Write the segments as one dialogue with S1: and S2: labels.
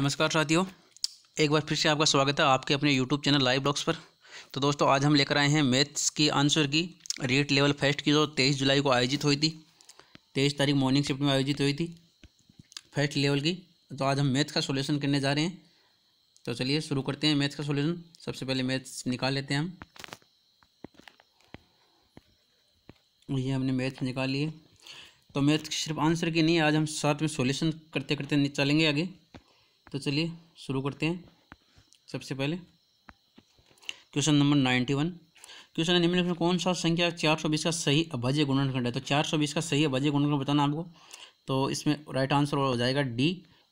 S1: नमस्कार साथियों एक बार फिर से आपका स्वागत है आपके अपने यूट्यूब चैनल लाइव ब्लॉग्स पर तो दोस्तों आज हम लेकर आए हैं मैथ्स की आंसर की रेट लेवल फेस्ट की जो तेईस जुलाई को आयोजित हुई थी तेईस तारीख मॉर्निंग शिफ्ट में आयोजित हुई थी फेस्ट लेवल की तो आज हम मैथ्स का सोल्यूशन करने जा रहे हैं तो चलिए शुरू करते हैं मैथ्स का सोल्यूशन सबसे पहले मैथ्स निकाल लेते हैं हम ये हमने मैथ्स निकाल लिए तो मैथ्स सिर्फ आंसर की नहीं आज हम साथ में सोल्यूशन करते करते चलेंगे आगे तो चलिए शुरू करते हैं सबसे पहले question number ninety one question है निम्नलिखित में कौन सा संख्या चार सौ बीस का सही अभाज्य गुणनखंड है तो चार सौ बीस का सही अभाज्य गुणनखंड बताना आपको तो इसमें राइट आंसर हो जाएगा डी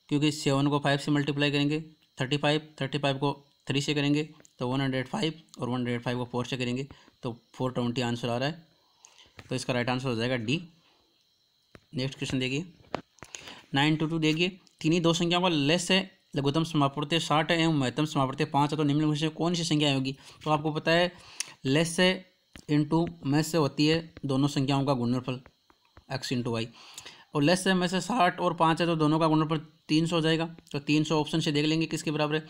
S1: क्योंकि सेवन को फाइव से मल्टीप्लाई करेंगे थर्टी फाइव थर्टी फाइव को थ्री से करेंगे तो वन हंड्रेड फाइव और वन हंड्रेड फाइव को फोर से करेंगे तो फोर ट्वेंटी आंसर आ रहा है तो इसका राइट आंसर हो जाएगा डी नेक्स्ट क्वेश्चन देखिए नाइन टू टू देखिए तीन ही दो संख्याओं का लेस है लघुतम समापवर्त्य साठ है एवं महत्तम समापवर्त्य पाँच है तो निम्न में से कौन सी संख्या होगी तो आपको पता है लेस से इंटू मैस से होती है दोनों संख्याओं का गुणनफल एक्स इंटू वाई और लेस से में से साठ और पाँच है तो दोनों का गुणनफल तीन सौ हो जाएगा तो तीन सौ ऑप्शन से देख लेंगे किसके बराबर है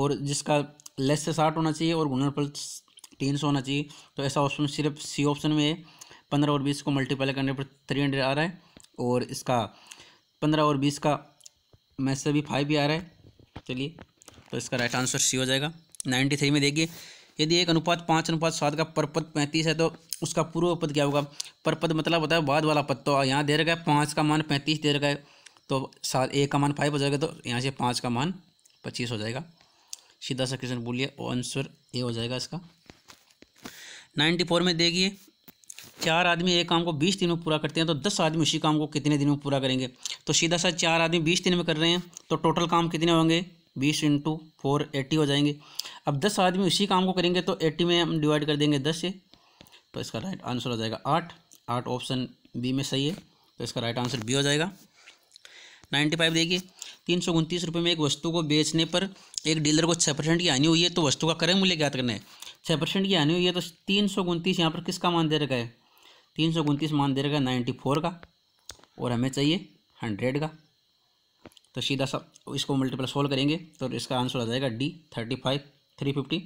S1: और जिसका लेस से साठ होना चाहिए और गुणनफल तीन सौ होना चाहिए तो ऐसा ऑप्शन सिर्फ सी ऑप्शन में है पंद्रह और बीस को मल्टीप्लाई करने पर थ्री हंड्रेड आ रहा है और इसका पंद्रह और बीस का मैच से भी फाइव ही आ रहा है चलिए तो इसका राइट आंसर सी हो जाएगा नाइन्टी थ्री में देखिए यदि एक अनुपात पाँच अनुपात सात का परपद पैंतीस है तो उसका पूर्व पद क्या होगा परपद मतलब होता है बाद वाला पद तो यहाँ दे रखा है पाँच का मान पैंतीस दे रखा है तो सात एक का मान फाइव हो जाएगा तो यहाँ से पाँच का मान पच्चीस हो जाएगा सीधा सा क्वेश्चन बोलिए आंसर ये हो जाएगा इसका नाइन्टी फोर में देखिए चार आदमी एक काम को बीस दिन में पूरा करते हैं तो दस आदमी उसी काम को कितने दिन में पूरा करेंगे तो सीधा सा चार आदमी बीस दिन में कर रहे हैं तो टोटल काम कितने होंगे बीस इंटू फोर एट्टी हो जाएंगे अब दस आदमी उसी काम को करेंगे तो एट्टी में हम डिवाइड कर देंगे दस से तो इसका राइट आंसर हो जाएगा आठ आठ ऑप्शन बी में सही है तो इसका राइट आंसर बी हो जाएगा नाइन्टी फाइव देखिए तीन सौ उनतीस रुपये में एक वस्तु को बेचने पर एक डीलर को छः परसेंट की हानि हुई है तो वस्तु का करें मूल्य ज्ञात करना है छः परसेंट की हानि हुई है तो तीन सौ उनतीस यहाँ पर किसका मान दे रखा है तीन सौ उनतीस मान दे रहेगा नाइन्टी फोर का और हमें चाहिए हंड्रेड का तो सीधा सा इसको मल्टीपल सोल्व करेंगे तो इसका आंसर आ जाएगा D thirty five three fifty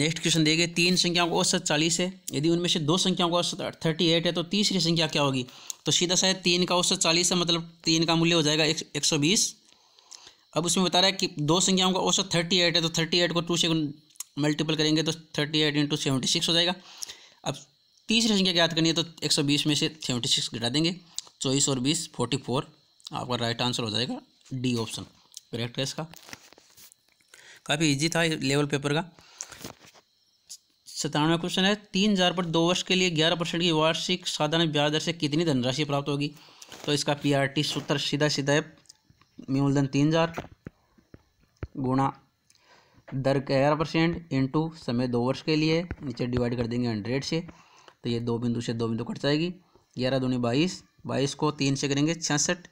S1: next question देंगे तीन संख्याओं का औसत चालीस है यदि उनमें से दो संख्याओं का औसत थर्टी एट है तो तीसरी संख्या क्या होगी तो सीधा सा है तीन का औसत चालीस है मतलब तीन का मूल्य हो जाएगा एक, एक सौ बीस अब उसमें बता रहा है कि दो संख्याओं का औसत थर्टी एट है तो थर्टी एट को टू से मल्टीपल करेंगे तो thirty eight into seventy six हो जाएगा अब तीसरी संख्या ज्ञात करनी है तो 120 में से 76 घटा देंगे चौबीस और बीस फोर्टी फोर आपका राइट आंसर हो जाएगा डी ऑप्शन करेक्ट है इसका काफ़ी इजी था लेवल पेपर का सतानवे क्वेश्चन है तीन हज़ार पर दो वर्ष के लिए ग्यारह परसेंट की वार्षिक साधारण ब्याज दर से कितनी धनराशि प्राप्त होगी तो इसका पीआरटी सूत्र सीधा सीधा है मूलधन तीन हज़ार गुणा दर ग्यारह परसेंट इंटू समय दो वर्ष के लिए नीचे डिवाइड कर देंगे हंड्रेड से तो ये दो बिंदु से दो बिंदु कट जाएगी ग्यारह दूनी बाईस बाईस को तीन से करेंगे छियासठ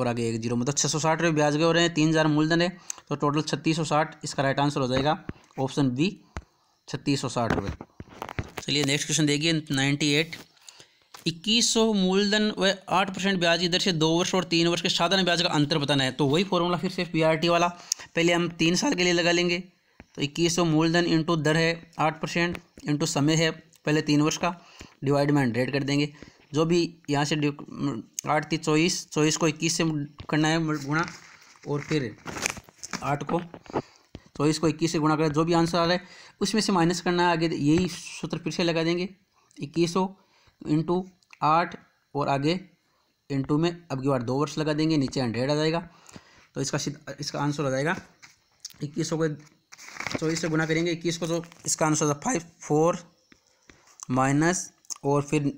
S1: और आगे एक जीरो मतलब छः सौ साठ रुपये ब्याज गए हो रहे हैं तीन हज़ार मूलधन है तो टोटल छत्तीस सौ साठ इसका राइट आंसर हो जाएगा ऑप्शन बी छत्तीस सौ साठ रुपये चलिए नेक्स्ट क्वेश्चन देखिए नाइन्टी एट इक्कीस सौ मूलधन व आठ परसेंट ब्याज इधर से दो वर्ष और तीन वर्ष के साधारण ब्याज का अंतर बताना है तो वही फॉर्मूला फिर सिर्फ पी वाला पहले हम तीन साल के लिए लगा लेंगे तो इक्कीस सौ मूलधन इंटू दर है आठ परसेंट इंटू समय है पहले तीन वर्ष का डिवाइड में हंड्रेड कर देंगे जो भी यहाँ से आठ थी चौबीस चौबीस को इक्कीस से करना है गुणा और फिर आठ को चौबीस को इक्कीस से गुणा करें जो भी आंसर आ रहा है उसमें से माइनस करना है आगे यही सूत्र फिर से लगा देंगे इक्कीस सौ इंटू आठ और आगे इंटू में अब की बार दो वर्ष लगा देंगे नीचे हंड्रेड आ जाएगा तो इसका इसका आंसर हो जाएगा इक्कीस सौ को चौबीस से गुना करेंगे इक्कीस को तो इसका आंसर फाइव फोर माइनस और फिर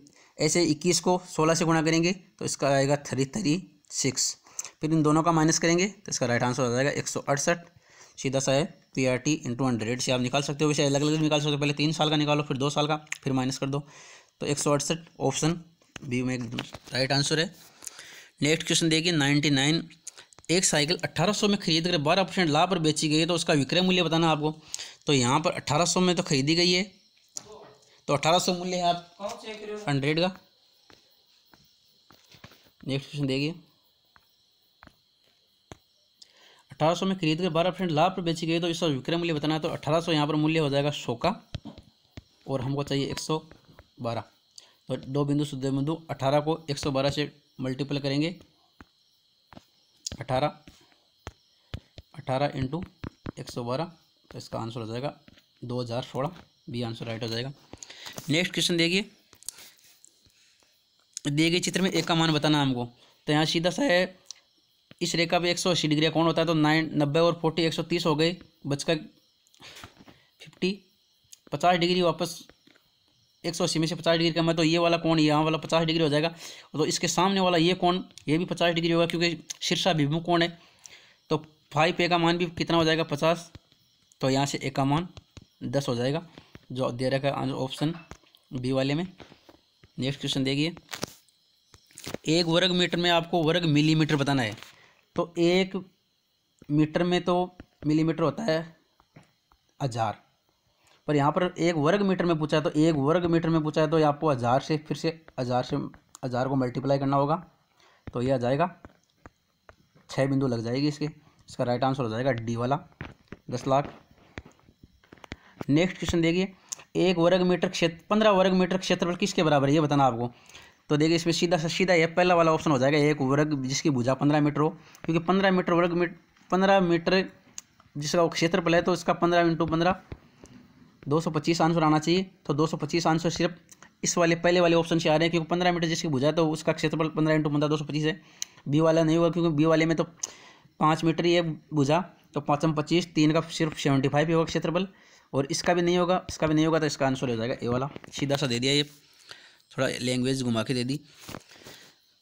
S1: ऐसे इक्कीस को सोलह से गुणा करेंगे तो इसका आएगा थ्री थ्री सिक्स फिर इन दोनों का माइनस करेंगे तो इसका राइट आंसर आ जाएगा एक सौ अड़सठ सीधा सा है P R T into hundred से आप निकाल सकते हो वैसे अलग अलग निकाल सकते हो पहले तीन साल का निकालो फिर दो साल का फिर माइनस कर दो तो एक सौ अड़सठ ऑप्शन बी में एकदम राइट आंसर है नेक्स्ट क्वेश्चन देखिए नाइन्टी नाइन एक साइकिल 1800 में खरीद कर बारह परसेंट लाभ पर बेची गई है तो उसका विक्रय मूल्य बताना आपको तो यहाँ पर 1800 में तो खरीदी गई है तो अठारह सौ मूल्य है आप हंड्रेड का नेक्स्ट क्वेश्चन देखिए अठारह सौ में खरीद कर बारह परसेंट लाभ पर बेची गई तो इसका विक्रय मूल्य बताना है तो अठारह सौ यहाँ पर मूल्य हो जाएगा सौ का और हमको चाहिए एक सौ बारह तो दो बिंदु शुद्ध बिंदु अठारह को एक सौ बारह से मल्टीपल करेंगे अठारह अठारह इंटू एक सौ बारह तो इसका आंसर हो जाएगा दो हज़ार सोलह बी आंसर राइट हो जाएगा नेक्स्ट क्वेश्चन देखिए दिए गए चित्र में एक का मान बताना हमको तो यहाँ सीधा सा है इस रेखा पे एक सौ अस्सी डिग्री कौन होता है तो नाइन नब्बे और फोर्टी एक सौ तीस हो गए बचकर फिफ्टी पचास डिग्री वापस एक सौ अस्सी में से पचास डिग्री कम है तो ये वाला कौन यहाँ वाला पचास डिग्री हो जाएगा तो इसके सामने वाला ये कौन ये भी पचास डिग्री होगा क्योंकि शीर्षा शीर्षाभिमुख कौन है तो फाइव ए का मान भी कितना हो जाएगा पचास तो यहाँ से एक का मान दस हो जाएगा जो दे रखा है ऑप्शन बी वाले में नेक्स्ट क्वेश्चन देखिए एक वर्ग मीटर में आपको वर्ग मिलीमीटर बताना है तो एक मीटर में तो मिलीमीटर होता है हजार पर यहाँ पर एक वर्ग मीटर में पूछा है तो एक वर्ग मीटर में पूछा है तो आपको हज़ार से फिर से हज़ार से हज़ार को मल्टीप्लाई करना होगा तो ये आ जाएगा छः बिंदु लग जाएगी इसके इसका राइट आंसर हो जाएगा डी वाला दस लाख नेक्स्ट क्वेश्चन देखिए एक वर्ग मीटर क्षेत्र पंद्रह वर्ग मीटर क्षेत्रफल किसके बराबर है ये बताना आपको तो देखिए इसमें सीधा सा सीधा यह पहला वाला ऑप्शन हो जाएगा एक वर्ग जिसकी भुजा पंद्रह मीटर हो क्योंकि पंद्रह मीटर वर्ग मीटर पंद्रह मीटर जिसका क्षेत्रफल है तो इसका पंद्रह इंटू पंद्रह दो सौ पच्चीस आंसर आना चाहिए तो दो सौ पच्चीस आंसर सिर्फ इस वाले पहले वाले ऑप्शन से आ रहे हैं क्योंकि पंद्रह मीटर जिसकी भुजा तो उसका क्षेत्रफल पंद्रह इंटू पंद्रह दो सौ पच्चीस है बी वाला नहीं होगा क्योंकि बी वाले में तो पाँच मीटर ही है भुजा तो पाँचम पच्चीस तीन का सिर्फ सेवेंटी फाइव ही होगा क्षेत्रफल और इसका भी नहीं होगा इसका भी नहीं होगा तो इसका आंसर हो जाएगा ए वाला सीधा सा दे दिया ये थोड़ा लैंग्वेज घुमा के दे दी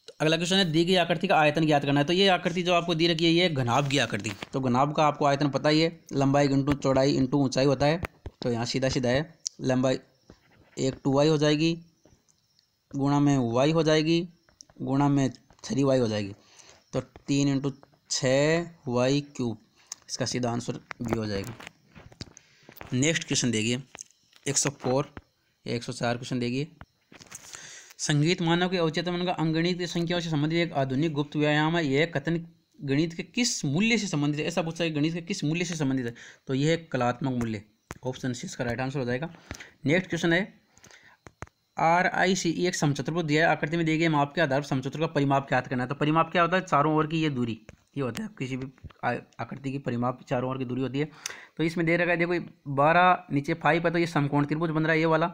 S1: तो अगला क्वेश्चन है दी गई आकृति का आयतन ज्ञात करना है तो ये आकृति जो आपको दी रखी है ये घनाभ की आकृति तो घनाभ का आपको आयतन पता ही है लंबाई इंटू चौड़ाई इंटू ऊंचाई होता है तो यहाँ सीधा सीधा है लंबाई एक टू वाई हो जाएगी गुणा में वाई हो जाएगी गुणा में थ्री वाई हो जाएगी तो तीन इंटू छः वाई क्यूब इसका सीधा आंसर भी हो जाएगा नेक्स्ट क्वेश्चन देखिए एक सौ फोर एक सौ चार क्वेश्चन देखिए संगीत मानव के अवचेतन का अंगणित संख्याओं से संबंधित एक आधुनिक गुप्त व्यायाम है यह कथन गणित के किस मूल्य से संबंधित है ऐसा पूछता है गणित के किस मूल्य से संबंधित है तो यह है कलात्मक मूल्य ऑप्शन सी इसका राइट आंसर हो जाएगा नेक्स्ट क्वेश्चन है आर आई सी एक समचतुर्भुज दिया है आकृति में दिए गए माप के आधार पर समचतुर का परिमाप ज्ञात करना है तो परिमाप क्या होता है चारों ओर की यह दूरी ये होता है किसी भी आकृति की परिमाप चारों ओर की दूरी होती है तो इसमें दे रखा है देखो बारह नीचे फाइव है तो ये समकोण त्रिभुज बन रहा है ये वाला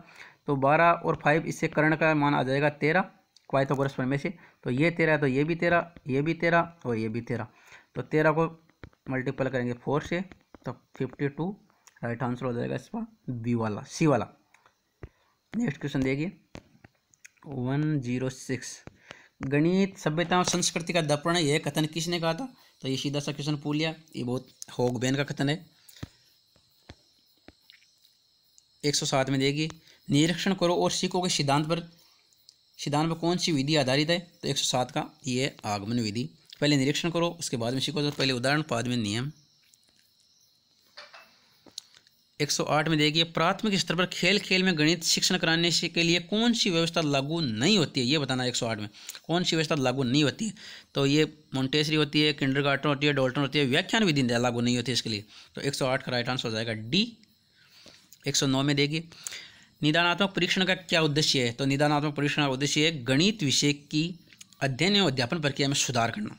S1: तो बारह और फाइव इससे कर्ण का मान आ जाएगा तेरह क्वाइथागोरस परमे से तो ये तेरह है तो ये भी तेरह ये भी तेरह और ये भी तेरह तो तेरह को मल्टीपल करेंगे फोर से तो फिफ्टी टू राइट आंसर हो जाएगा इसका बी वाला सी वाला नेक्स्ट क्वेश्चन देखिए वन जीरो सिक्स गणित सभ्यता और संस्कृति का दर्पण यह कथन किसने कहा था तो ये सीधा सा क्वेश्चन पूछ लिया ये बहुत होग बेन का कथन है एक सौ सात में देगी निरीक्षण करो और सीखो के सिद्धांत पर सिद्धांत पर कौन सी विधि आधारित है तो एक सौ सात का ये आगमन विधि पहले निरीक्षण करो उसके बाद में सीखो तो पहले उदाहरण बाद में नियम 108 में देखिए प्राथमिक स्तर पर खेल खेल में गणित शिक्षण कराने से के लिए कौन सी व्यवस्था लागू नहीं होती है ये बताना 108 में कौन सी व्यवस्था लागू नहीं होती है तो ये मोन्टेसरी होती है किंडर होती है डोल्टन होती है व्याख्यान विधि लागू नहीं होती है इसके लिए तो एक का राइट आंसर हो जाएगा डी एक में देखिए निदानात्मक परीक्षण का क्या उद्देश्य है तो निदानात्मक परीक्षण का उद्देश्य है गणित विषय की अध्ययन एवं अध्यापन प्रक्रिया में सुधार करना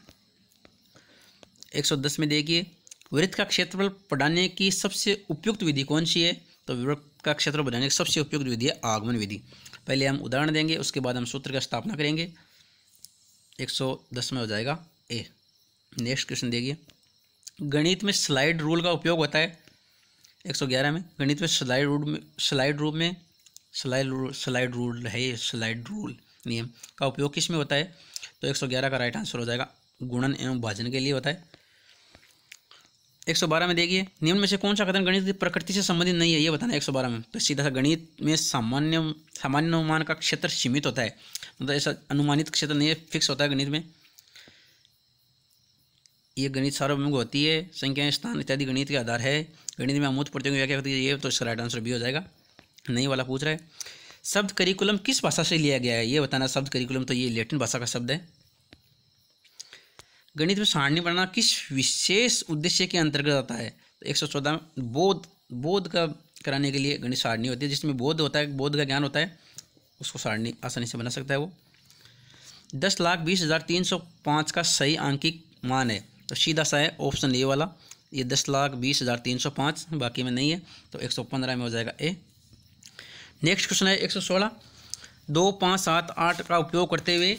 S1: 110 में देखिए वृत्त का क्षेत्रफल बढ़ाने की सबसे उपयुक्त विधि कौन सी है तो वृत्त का क्षेत्रफल बढ़ाने की सबसे उपयुक्त विधि है आगमन विधि पहले हम उदाहरण देंगे उसके बाद हम सूत्र का स्थापना करेंगे एक सौ दस में हो जाएगा ए नेक्स्ट क्वेश्चन देखिए गणित में स्लाइड रूल का उपयोग होता है एक सौ ग्यारह में गणित में स्लाइड रूल में स्लाइड रूल में स्लाइड रूल स्लाइड रूल है स्लाइड रूल नियम का उपयोग किस में होता है तो एक सौ ग्यारह का राइट आंसर हो जाएगा गुणन एवं भाजन के लिए होता है एक सौ बारह में देखिए निम्न में से कौन सा कथन गणित की प्रकृति से संबंधित नहीं है ये बताना एक सौ बारह में तो सीधा सा गणित में सामान्य सामान्य अनुमान का क्षेत्र सीमित होता है मतलब तो ऐसा अनुमानित क्षेत्र नहीं है फिक्स होता है गणित में ये गणित सार्वभौमिक होती है संख्या स्थान इत्यादि गणित के आधार है गणित में अमूत प्रतियोगिता क्या होती है ये तो इसका राइट आंसर भी हो जाएगा नहीं वाला पूछ रहा है शब्द करिकुलम किस भाषा से लिया गया है ये बताना शब्द करिकुलम तो ये लेटिन भाषा का शब्द है गणित में सारणी बनाना किस विशेष उद्देश्य के अंतर्गत आता है तो एक सौ चौदह बोध बोध का कराने के लिए गणित सारणी होती है जिसमें बोध होता है बोध का ज्ञान होता है उसको सारणी आसानी से बना सकता है वो दस लाख बीस हज़ार तीन सौ पाँच का सही आंकिक मान है तो सीधा सा है ऑप्शन ए वाला ये दस लाख बीस हज़ार तीन सौ पाँच बाकी में नहीं है तो एक सौ पंद्रह में हो जाएगा ए नेक्स्ट क्वेश्चन है एक सौ सोलह दो पाँच सात आठ का उपयोग करते हुए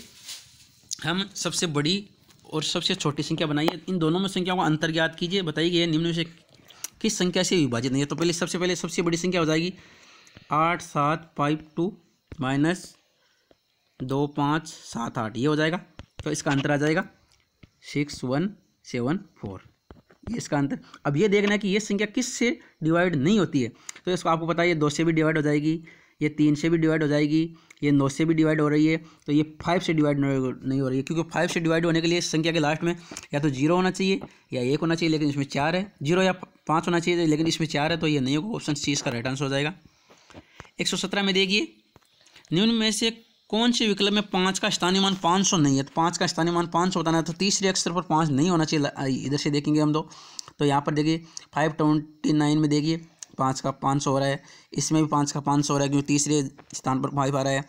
S1: हम सबसे बड़ी और सबसे छोटी संख्या बनाइए इन दोनों में संख्याओं का अंतर ज्ञात कीजिए बताइए कि निम्न से किस संख्या से विभाजित नहीं है तो पहले सबसे पहले सबसे बड़ी संख्या हो जाएगी आठ सात फाइव टू माइनस दो पाँच सात आठ ये हो जाएगा तो इसका अंतर आ जाएगा सिक्स वन सेवन फोर ये इसका अंतर अब ये देखना है कि ये संख्या किस से डिवाइड नहीं होती है तो इसको आपको पता है ये दो से भी डिवाइड हो जाएगी ये तीन से भी डिवाइड हो जाएगी ये नौ से भी डिवाइड हो रही है तो ये फाइव से डिवाइड नहीं हो रही है क्योंकि फाइव से डिवाइड होने के लिए संख्या के लास्ट में या तो जीरो होना चाहिए या एक होना चाहिए लेकिन इसमें चार है जीरो या पाँच होना चाहिए लेकिन इसमें चार है तो ये नहीं होगा ऑप्शन सी इसका राइट आंसर हो जाएगा एक सौ सत्रह में देखिए निम्न में से कौन से विकल्प में पाँच का स्थानीय मान पाँच सौ नहीं है तो पाँच का स्थानीय मान पाँच सौ बताना है तो तीसरे अक्षर पर पाँच नहीं होना चाहिए इधर से देखेंगे हम दो तो यहाँ पर देखिए फाइव ट्वेंटी नाइन में देखिए पाँच का पाँच सौ हो रहा है इसमें भी पाँच का पाँच सौ हो रहा है क्योंकि तीसरे स्थान पर फाइव आ रहा है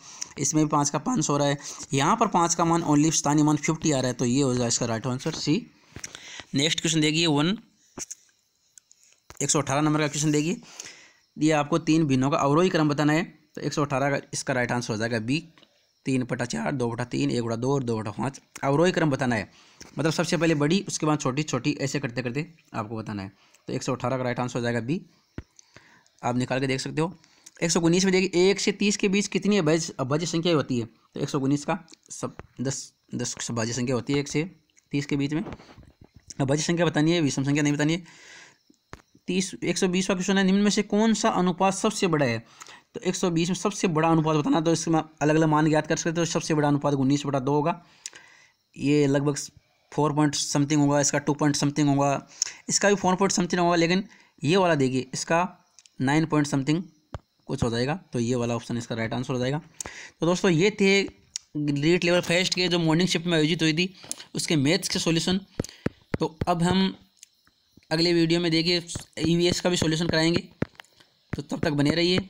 S1: इसमें भी पाँच का पाँच सौ हो रहा है यहाँ पर पाँच का मान ओनली स्थानीय मान फिफ्टी आ रहा है तो ये हो जाएगा इसका right answer C next question देखिए वन एक सौ अठारह नंबर का क्वेश्चन देखिए ये आपको तीन भिन्नों का अवरोही क्रम बताना है तो एक सौ अठारह का इसका राइट आंसर हो जाएगा बी तीन बटा चार दो बटा तीन एक बटा दो और दो बटा पाँच अवरोही क्रम बताना है मतलब सबसे पहले बड़ी उसके बाद छोटी छोटी ऐसे करते करते आपको बताना है तो एक सौ अठारह का राइट आंसर हो जाएगा बी आप निकाल के देख सकते हो एक सौ उन्नीस में देखिए एक से तीस के बीच कितनी अभज अभाज्य संख्या होती है तो एक सौ उन्नीस का सब दस दस अभाज्य संख्या होती है एक से तीस के बीच में अभाज्य संख्या बतानी है विषम संख्या नहीं बतानी है तीस एक सौ बीस का क्वेश्चन है निम्न में से कौन सा अनुपात सबसे बड़ा है तो एक सौ बीस में सबसे बड़ा अनुपात बताना तो इसमें अलग अलग मान ज्ञात कर सकते हो सबसे बड़ा अनुपात उन्नीस बटा दो होगा ये लगभग फोर पॉइंट समथिंग होगा इसका टू पॉइंट समथिंग होगा इसका भी फोर पॉइंट समथिंग होगा लेकिन ये वाला देखिए इसका नाइन पॉइंट समथिंग कुछ हो जाएगा तो ये वाला ऑप्शन इसका राइट आंसर हो जाएगा तो दोस्तों ये थे ग्रेट लेवल फेस्ट के जो मॉर्निंग शिफ्ट में आयोजित हुई थी उसके मैथ्स के सॉल्यूशन तो अब हम अगले वीडियो में देखिए ई e का भी सॉल्यूशन कराएंगे तो तब तक बने रहिए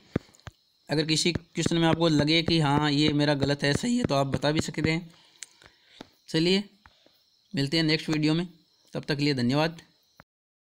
S1: अगर किसी क्वेश्चन में आपको लगे कि हाँ ये मेरा गलत है सही है तो आप बता भी सकते हैं चलिए मिलते हैं नेक्स्ट वीडियो में तब तक लिए धन्यवाद